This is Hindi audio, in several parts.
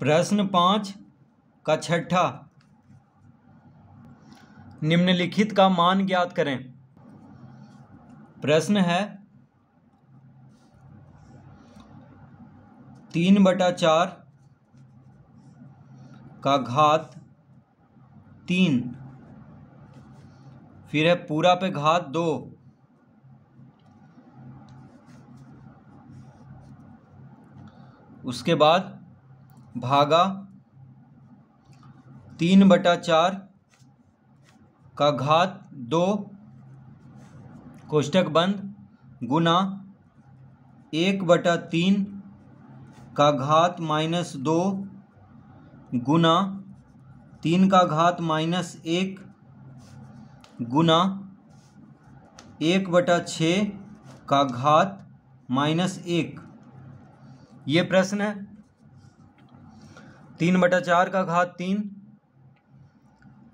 प्रश्न पाँच का छठा निम्नलिखित का मान ज्ञात करें प्रश्न है तीन बटा चार का घात तीन फिर है पूरा पे घात दो उसके बाद भागा तीन बटा चार का घात दो कोष्टक बंद गुना एक बटा तीन का घात माइनस दो गुना तीन का घात माइनस एक गुना एक बटा छः का घात माइनस एक ये प्रश्न है तीन बटा चार का घात तीन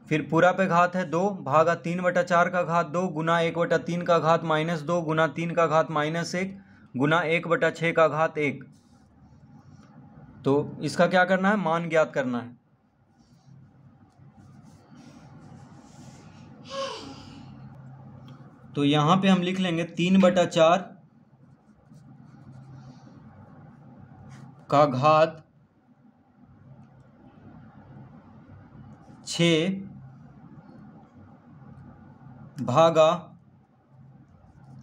फिर पूरा पे घात है दो भागा तीन बटा चार का घात दो गुना एक बटा तीन का घात माइनस दो गुना तीन का घात माइनस एक गुना एक बटा छः का घात एक तो इसका क्या करना है मान ज्ञात करना है तो यहां पे हम लिख लेंगे तीन बटा चार का घात छ भागा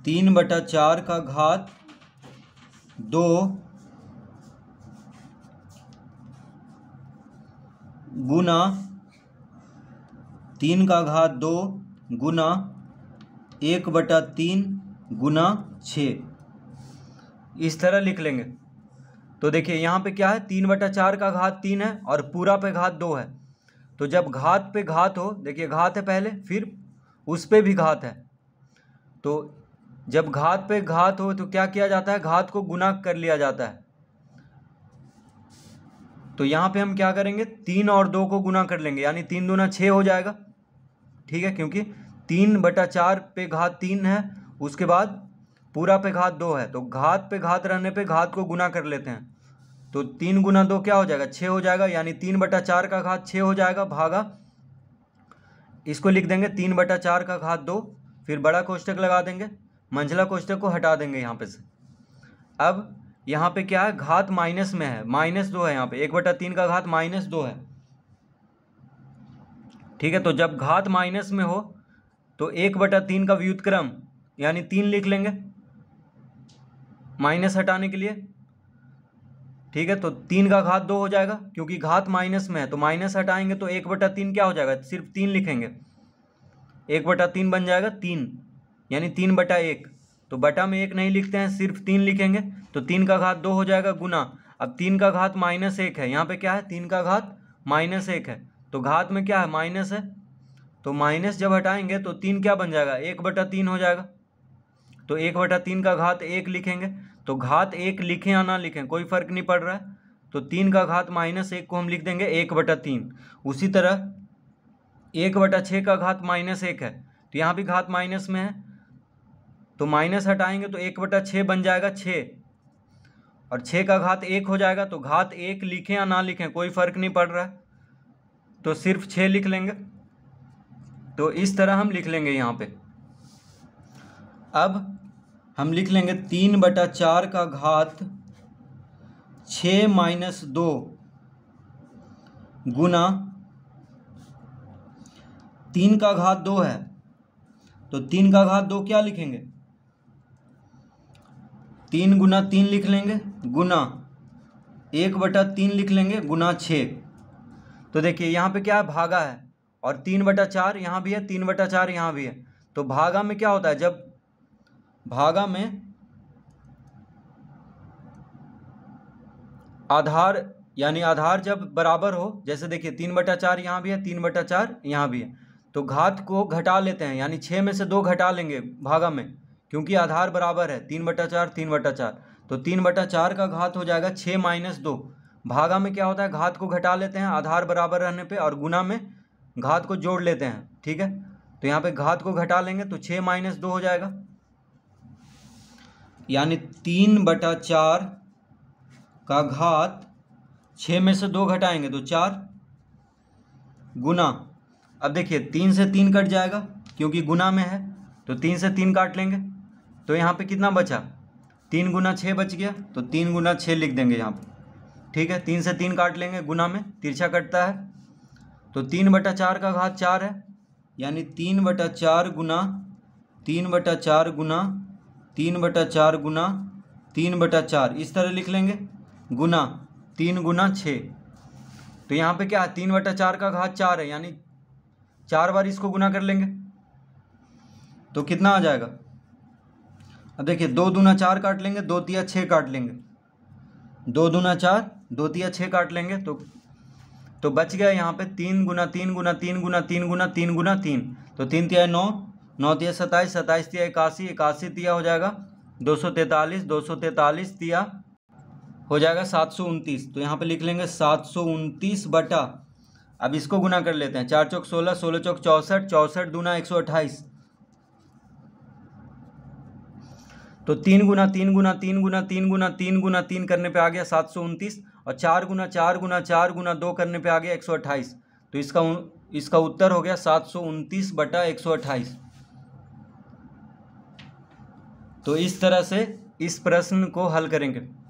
तीन बटा चार का घात दो गुना तीन का घात दो गुना एक बटा तीन गुना छ इस तरह लिख लेंगे तो देखिए यहाँ पे क्या है तीन बटा चार का घात तीन है और पूरा पे घात दो है तो जब घात पे घात हो देखिए घात है पहले फिर उस पर भी घात है तो जब घात पे घात हो तो क्या किया जाता है घात को गुना कर लिया जाता है तो यहाँ पे हम क्या करेंगे तीन और दो को गुना कर लेंगे यानी तीन दूना छः हो जाएगा ठीक है क्योंकि तीन बटा चार पे घात तीन है उसके बाद पूरा पे घात दो है तो घात पे घात रहने पे घात को गुना कर लेते हैं तो तीन गुना दो क्या हो जाएगा छः हो जाएगा यानी तीन बटा चार का घात छः हो जाएगा भागा इसको लिख देंगे तीन बटा चार का घात दो फिर बड़ा कोष्टक लगा देंगे मंझला कोष्टक को हटा देंगे यहाँ पे से अब यहाँ पे क्या है घात माइनस में है माइनस दो है यहाँ पे एक बटा तीन का घात माइनस दो है ठीक है तो जब घात माइनस में हो तो एक बटा तीन का व्युतक्रम यानी तीन लिख लेंगे माइनस हटाने के लिए ठीक है तो तीन का घात दो हो जाएगा क्योंकि घात माइनस में है तो माइनस हटाएंगे तो एक बटा तीन क्या हो जाएगा सिर्फ तीन लिखेंगे एक बटा तीन बन जाएगा तीन यानी तीन बटा एक तो बटा में एक नहीं लिखते हैं सिर्फ तीन लिखेंगे तो तीन का घात दो हो जाएगा गुना अब तीन का घात माइनस एक है यहाँ पे क्या है तीन का घात माइनस एक है तो घात में क्या है माइनस है तो माइनस जब हटाएंगे तो तीन क्या बन जाएगा एक बटा तीन हो जाएगा तो एक बटा तीन का घात एक लिखेंगे तो घात एक लिखें या ना लिखें कोई फ़र्क नहीं पड़ रहा है तो तीन का घात माइनस एक को हम लिख देंगे एक बटा तीन उसी तरह एक बटा छः का घात माइनस एक है तो यहाँ भी घात माइनस में है तो माइनस हटाएंगे तो एक बटा छः बन जाएगा छः और छः का घात एक हो जाएगा तो घात एक लिखें या ना लिखें कोई फ़र्क नहीं पड़ रहा है तो सिर्फ छः लिख लेंगे तो इस तरह हम लिख लेंगे यहाँ पर अब हम लिख लेंगे तीन बटा चार का घात छ माइनस दो गुना तीन का घात दो है तो तीन का घात दो क्या लिखेंगे तीन गुना तीन लिख लेंगे गुना एक बटा तीन लिख लेंगे गुना छ तो देखिए यहाँ पे क्या है भागा है और तीन बटा चार यहाँ भी है तीन बटा चार यहाँ भी है तो भागा में क्या होता है जब भागा में आधार यानी आधार जब बराबर हो जैसे देखिए तीन बटा चार यहाँ भी है तीन बटा चार यहाँ भी है तो घात को घटा लेते हैं यानी छः में से दो घटा लेंगे भागा में क्योंकि आधार बराबर है तीन बटा चार तीन बटा चार तो तीन बटा चार का घात हो जाएगा छः माइनस दो भागा में क्या होता है घात को घटा लेते हैं आधार बराबर रहने पे और गुना में घात को जोड़ लेते हैं ठीक है तो यहाँ पे घात को घटा लेंगे तो छः माइनस दो हो जाएगा यानी तीन बटा चार का घात छः में से दो घटाएंगे तो चार गुना अब देखिए तीन से तीन कट जाएगा क्योंकि गुना में है तो तीन से तीन काट लेंगे तो यहाँ पे कितना बचा तीन गुना छः बच गया तो तीन गुना छः लिख देंगे यहाँ पर ठीक है तीन से तीन काट लेंगे गुना में तिरछा कटता है तो तीन बटा चार का घात चार है यानी तीन बटा चार गुना तीन बटा चार गुना तीन बटा चार गुना तीन बटा चार इस तरह लिख लेंगे गुना तीन गुना छः तो यहाँ पे क्या है तीन बटा चार का घात चार है यानी चार बार इसको गुना कर लेंगे तो कितना आ जाएगा अब देखिए दो दूना चार काट लेंगे दो तिया छः काट लेंगे दो दूना चार दो तिया छः काट लेंगे तो तो बच गया यहाँ पे तीन गुना तीन गुना तीन गुना तीन गुना तीन गुना तीन तो तीन तिया नौ नौ दिया सताईस सताईस तिया इक्यासी इक्यासी तिया हो जाएगा दो सौ तैतालीस दो सौ तैतालीस दिया हो जाएगा सात सौ उनतीस तो यहाँ पे लिख लेंगे सात सौ उनतीस बटा अब इसको गुना कर लेते हैं चार चौक सोलह सोलह चौक चौंसठ चौंसठ दूना एक सौ अट्ठाईस तो तीन गुना तीन गुना तीन गुना तीन गुना तीन गुना तीन करने पे आ गया सात सौ उनतीस और चार गुना चार गुना चार गुना दो करने पे आ गया एक सौ अट्ठाईस तो इसका इसका उत्तर हो गया सात सौ उनतीस बटा एक सौ अट्ठाईस तो इस तरह से इस प्रश्न को हल करेंगे